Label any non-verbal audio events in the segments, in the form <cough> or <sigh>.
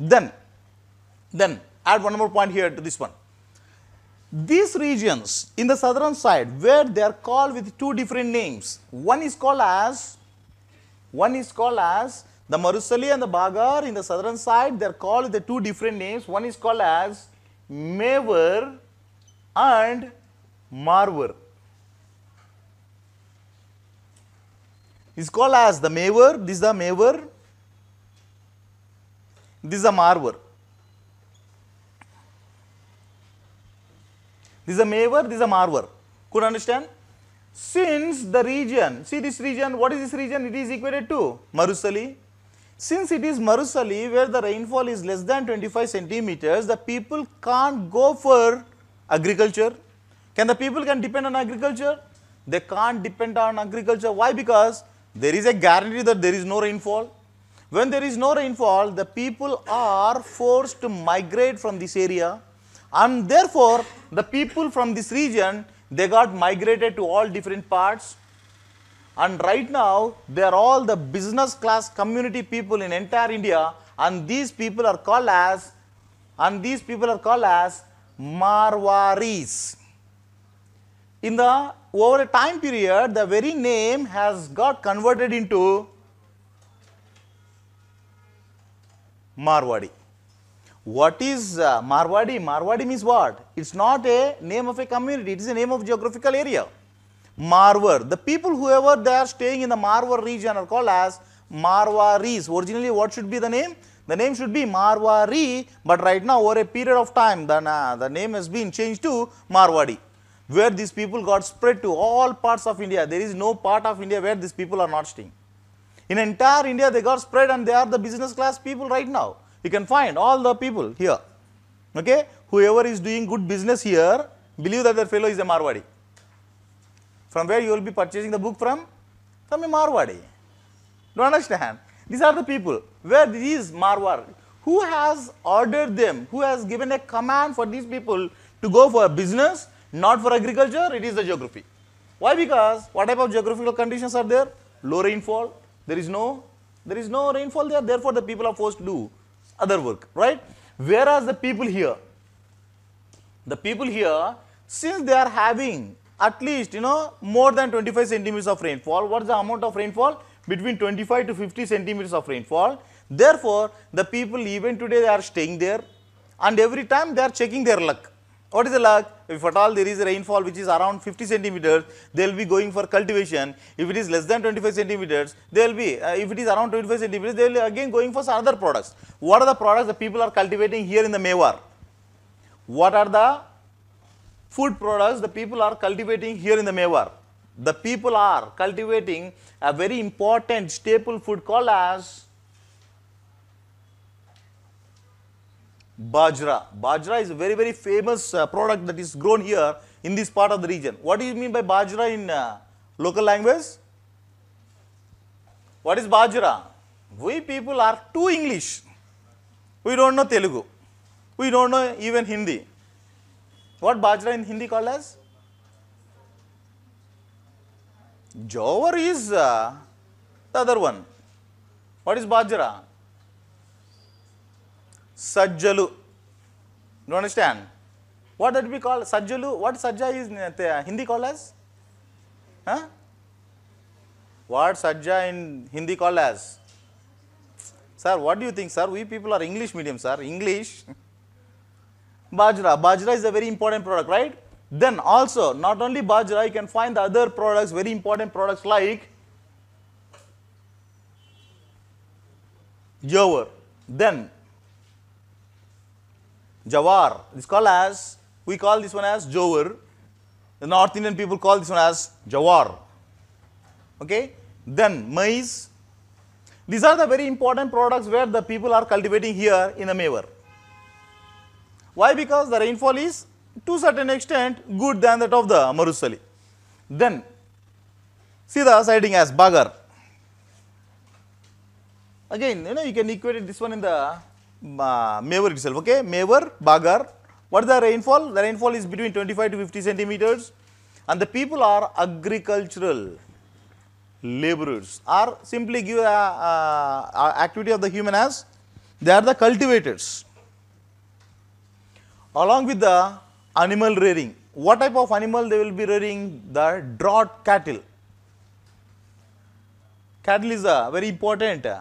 Then, then add one more point here to this one. These regions in the southern side where they are called with two different names. One is called as, one is called as the Marusali and the Bagar in the southern side. They are called with the two different names. One is called as Mever and Marvar. Is called as the Mever. This is the Mever. This is a marver. This is a maver, this is a marver. Could understand? Since the region, see this region, what is this region? It is equated to Marusali. Since it is Marusali where the rainfall is less than 25 centimeters, the people can't go for agriculture. Can the people can depend on agriculture? They can't depend on agriculture. Why? Because there is a guarantee that there is no rainfall. When there is no rainfall, the people are forced to migrate from this area and therefore the people from this region, they got migrated to all different parts and right now they are all the business class community people in entire India and these people are called as and these people are called as Marwaris. In the over a time period, the very name has got converted into Marwadi. What is uh, Marwadi? Marwadi means what? It's not a name of a community, it is a name of geographical area. Marwar, the people whoever they are staying in the Marwar region are called as Marwaris. Originally what should be the name? The name should be Marwari, but right now over a period of time the, uh, the name has been changed to Marwadi where these people got spread to all parts of India. There is no part of India where these people are not staying. In entire India, they got spread and they are the business class people right now. You can find all the people here. Okay? Whoever is doing good business here, believe that their fellow is a Marwadi. From where you will be purchasing the book from? From a Marwadi. Do you understand? These are the people. Where these Marwar, who has ordered them, who has given a command for these people to go for business, not for agriculture, it is the geography. Why? Because what type of geographical conditions are there? Low rainfall, there is no, there is no rainfall there. Therefore, the people are forced to do other work, right? Whereas the people here, the people here, since they are having at least, you know, more than 25 centimeters of rainfall, what is the amount of rainfall? Between 25 to 50 centimeters of rainfall. Therefore, the people even today they are staying there and every time they are checking their luck. What is the luck? If at all there is a rainfall which is around 50 centimeters, they will be going for cultivation. If it is less than 25 centimeters, they will be, uh, if it is around 25 centimeters, they will be again going for other products. What are the products the people are cultivating here in the Mewar? What are the food products the people are cultivating here in the Mewar? The people are cultivating a very important staple food called as Bajra. Bajra is a very, very famous uh, product that is grown here in this part of the region. What do you mean by Bajra in uh, local language? What is Bajra? We people are too English. We don't know Telugu. We don't know even Hindi. What Bajra in Hindi called as? Jowar is uh, the other one. What is Bajra? Sajjalu. Do you understand? What that we call Sajjalu? What Sajja is uh, Hindi called as? Huh? What Sajja in Hindi called as? Sir, what do you think, sir? We people are English medium, sir. English. <laughs> Bajra. Bajra is a very important product, right? Then also, not only Bajra, you can find the other products, very important products like Jowar. Then Jawar. This called as, we call this one as Jowar. The North Indian people call this one as Jawar. Okay. Then maize. These are the very important products where the people are cultivating here in the Mewar. Why? Because the rainfall is to certain extent good than that of the Marusali. Then see the siding as Bagar. Again, you know, you can equate this one in the uh, itself, okay, Mewar, Bagar. What is the rainfall? The rainfall is between 25 to 50 centimeters and the people are agricultural laborers or simply give a, uh, a, uh, a activity of the human as they are the cultivators along with the animal rearing. What type of animal they will be rearing? The draught cattle. Cattle is a very important uh,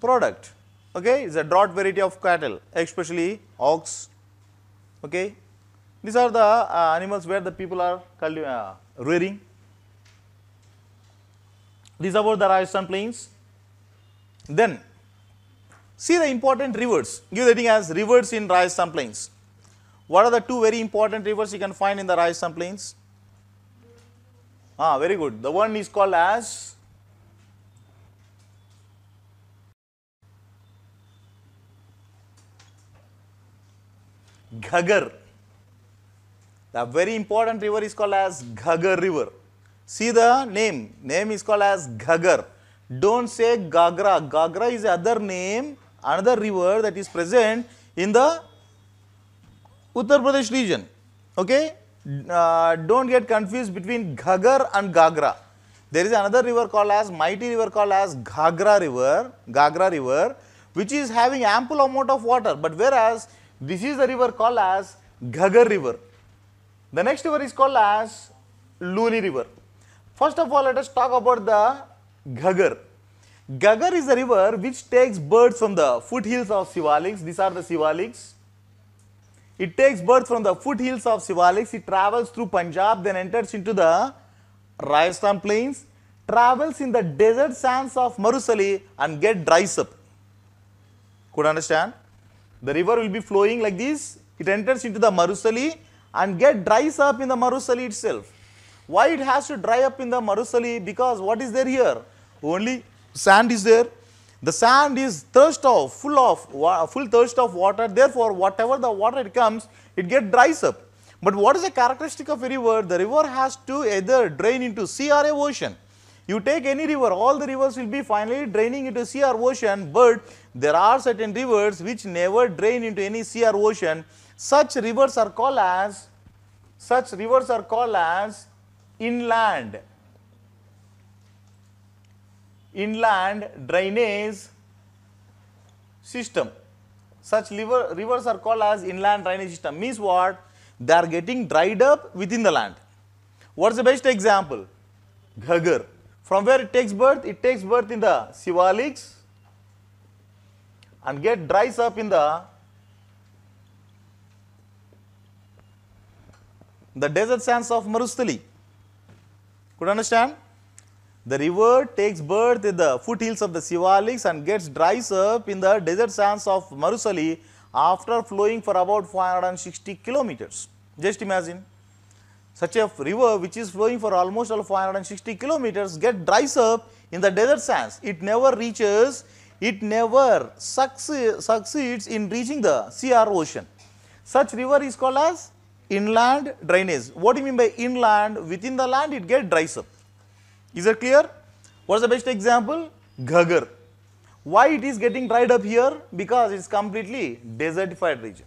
product okay, is a draught variety of cattle, especially ox. Okay. These are the uh, animals where the people are uh, rearing. These are about the Rajasthan plains. Then, see the important rivers, give the thing as rivers in Rajasthan plains. What are the two very important rivers you can find in the Rajasthan plains? Ah, very good. The one is called as Ghagar. The very important river is called as Ghagar river. See the name. Name is called as Ghagar. Don't say Gagra. Gagra is other name, another river that is present in the Uttar Pradesh region. Okay? Uh, don't get confused between Ghagar and Gagra. There is another river called as, mighty river called as Ghagra river, Gagra river, which is having ample amount of water. But whereas this is a river called as Ghagar River. The next river is called as Luni River. First of all, let us talk about the Ghagar. Gagar is a river which takes birds from the foothills of Sivalings. These are the Sivalings. It takes birth from the foothills of Sivalings. It travels through Punjab, then enters into the Rajasthan plains, travels in the desert sands of Marusali and get dries up. Could understand? The river will be flowing like this. It enters into the Marusali and get dries up in the Marusali itself. Why it has to dry up in the Marusali? Because what is there here? Only sand is there. The sand is thirst of, full of, full thirst of water. Therefore, whatever the water it comes, it get dries up. But what is the characteristic of a river? The river has to either drain into sea or a ocean. You take any river, all the rivers will be finally draining into sea or ocean, but there are certain rivers which never drain into any sea or ocean. Such rivers are called as, such rivers are called as inland, inland drainage system. Such river, rivers are called as inland drainage system. Means what? They are getting dried up within the land. What's the best example? Ghagar. From where it takes birth? It takes birth in the sivaliks and get dries up in the the desert sands of Marustali. Could understand? The river takes birth in the foothills of the sivaliks and gets dries up in the desert sands of Marusali after flowing for about 560 kilometers. Just imagine such a river which is flowing for almost all 560 kilometers get dries up in the desert sands. It never reaches, it never succeeds in reaching the sea or ocean. Such river is called as inland drainage. What do you mean by inland? Within the land it get dries up. Is it clear? What is the best example? Ghagar. Why it is getting dried up here? Because it is completely desertified region.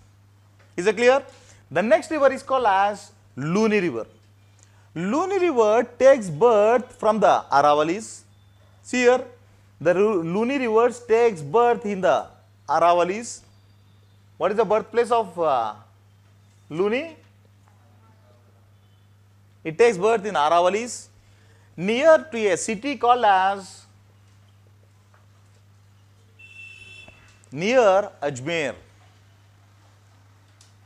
Is it clear? The next river is called as Luni River. Luni River takes birth from the Aravalis. See here, the Luni River takes birth in the Aravalis. What is the birthplace of uh, Luni? It takes birth in Aravalis near to a city called as near Ajmer.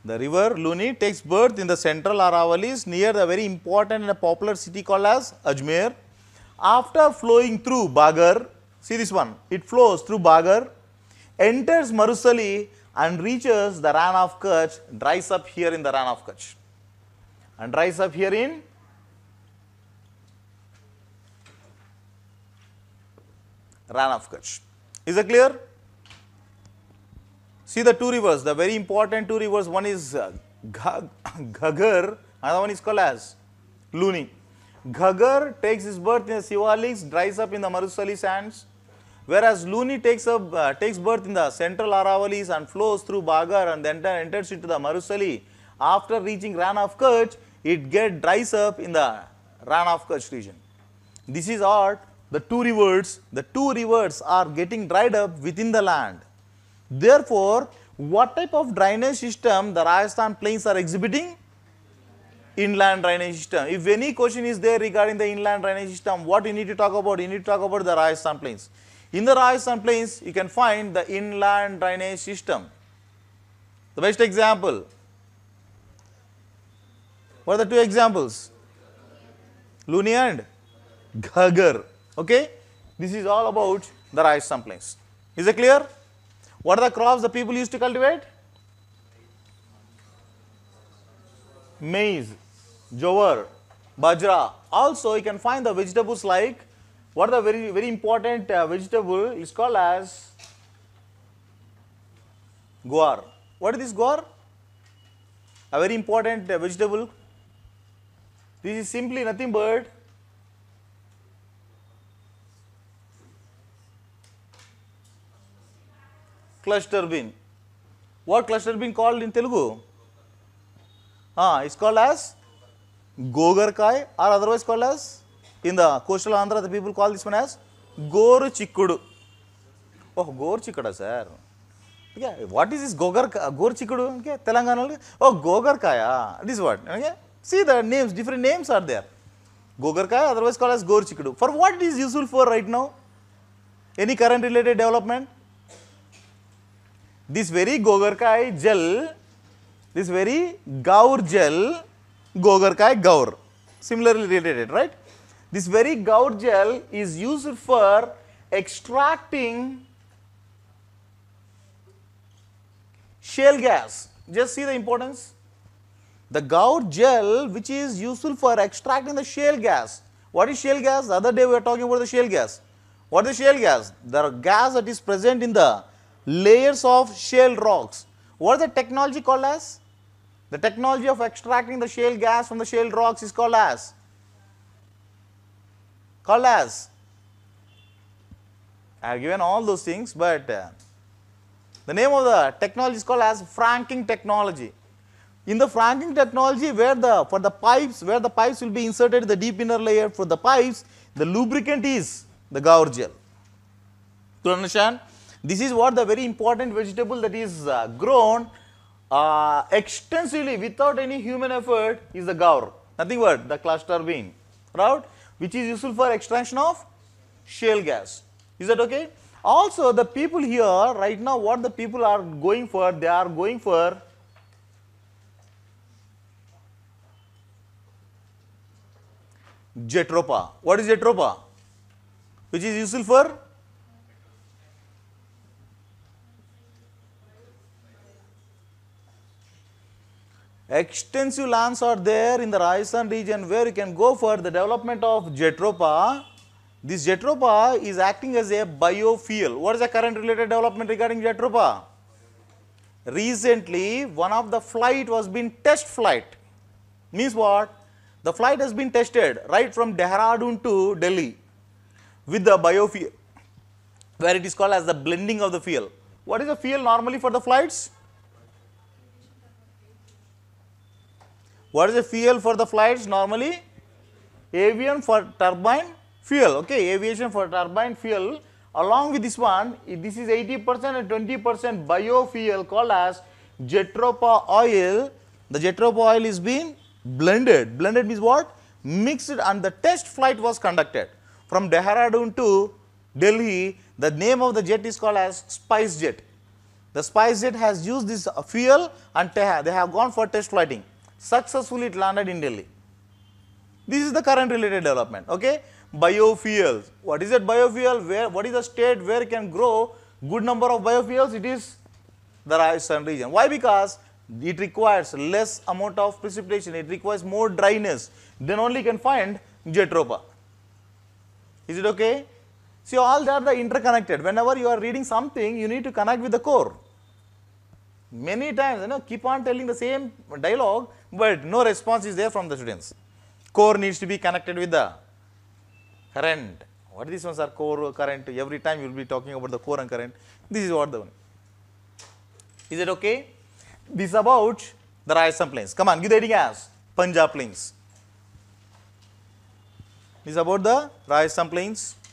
The river Luni takes birth in the central Aravalis near the very important and popular city called as Ajmer. After flowing through Bagar, see this one, it flows through Bagar, enters Marusali and reaches the Ran of Kutch, dries up here in the Ran of Kutch and dries up here in Ran of Kutch. Is it clear? See the two rivers, the very important two rivers, one is uh, <laughs> Ghagar, another one is called as Luni. Ghagar takes his birth in the Sivaliks, dries up in the Marusali sands, whereas Luni takes, up, uh, takes birth in the central Aravalis and flows through Bagar and then enters into the Marusali. After reaching Ran of Kutch, it get dries up in the Ran of Kutch region. This is what the two rivers, the two rivers are getting dried up within the land Therefore, what type of drainage system the Rajasthan plains are exhibiting? Inland drainage system. If any question is there regarding the inland drainage system, what you need to talk about? You need to talk about the Rajasthan plains. In the Rajasthan plains, you can find the inland drainage system. The best example. What are the two examples? Luni and Ghagar. Okay? This is all about the Rajasthan plains. Is it clear? What are the crops the people used to cultivate? Maize, jowar, bajra. Also, you can find the vegetables like what are the very very important uh, vegetable is called as guar. What is this guar? A very important uh, vegetable. This is simply nothing but cluster bean. What cluster bean called in Telugu? Ah, it's called as gogarkai or otherwise called as in the coastal Andhra the people call this one as gor chikkudu. Oh, gor chikkada sir. Okay, what is this gogar gor chikkudu? Okay, Telangana. Oh, gogarkaya. This what? Okay, see the names, different names are there. Gogar kai, otherwise called as gor chikkudu. For what is useful for right now? Any current related development? This very Gogarkai gel, this very Gaur gel, Gogarkai Gaur, similarly related, right? This very Gaur gel is used for extracting shale gas. Just see the importance. The Gaur gel which is useful for extracting the shale gas. What is shale gas? The other day we were talking about the shale gas. What is shale gas? The gas that is present in the layers of shale rocks. What is the technology called as? The technology of extracting the shale gas from the shale rocks is called as? Called as? I have given all those things, but uh, the name of the technology is called as franking technology. In the franking technology, where the for the pipes, where the pipes will be inserted in the deep inner layer for the pipes, the lubricant is the Gaur gel. Do you understand? This is what the very important vegetable that is uh, grown uh, extensively without any human effort is the gaur, nothing but the cluster bean, right? Which is useful for extraction of shale gas. Is that okay? Also, the people here right now, what the people are going for? They are going for jetropa. What is jetropa? Which is useful for Extensive lands are there in the Rajasthan region where you can go for the development of Jetropa. This Jetropa is acting as a biofuel. What is the current related development regarding Jetropa? Recently, one of the flight was been test flight. Means what? The flight has been tested right from Dehradun to Delhi with the biofuel where it is called as the blending of the fuel. What is the fuel normally for the flights? What is the fuel for the flights normally? Avian for turbine fuel, okay, aviation for turbine fuel. Along with this one, this is 80% and 20% biofuel called as jetropa oil. The jetropa oil is being blended. Blended means what? Mixed and the test flight was conducted. From Dehradun to Delhi, the name of the jet is called as Spice Jet. The Spice Jet has used this fuel and they have gone for test flighting. Successfully it landed in Delhi. This is the current related development. Okay, biofuels. What is that biofuel? Where? What is the state where can grow good number of biofuels? It is the Rajasthan region. Why? Because it requires less amount of precipitation. It requires more dryness. Then only can find Jetropa. Is it okay? See, all that are interconnected. Whenever you are reading something, you need to connect with the core. Many times, you know, keep on telling the same dialogue, but no response is there from the students. Core needs to be connected with the current. What these ones are core current, every time you will be talking about the core and current, this is what the one. Is it okay? This about the Rajasthan plains. Come on, give the reading as Punjab plains. This about the Rajasthan plains.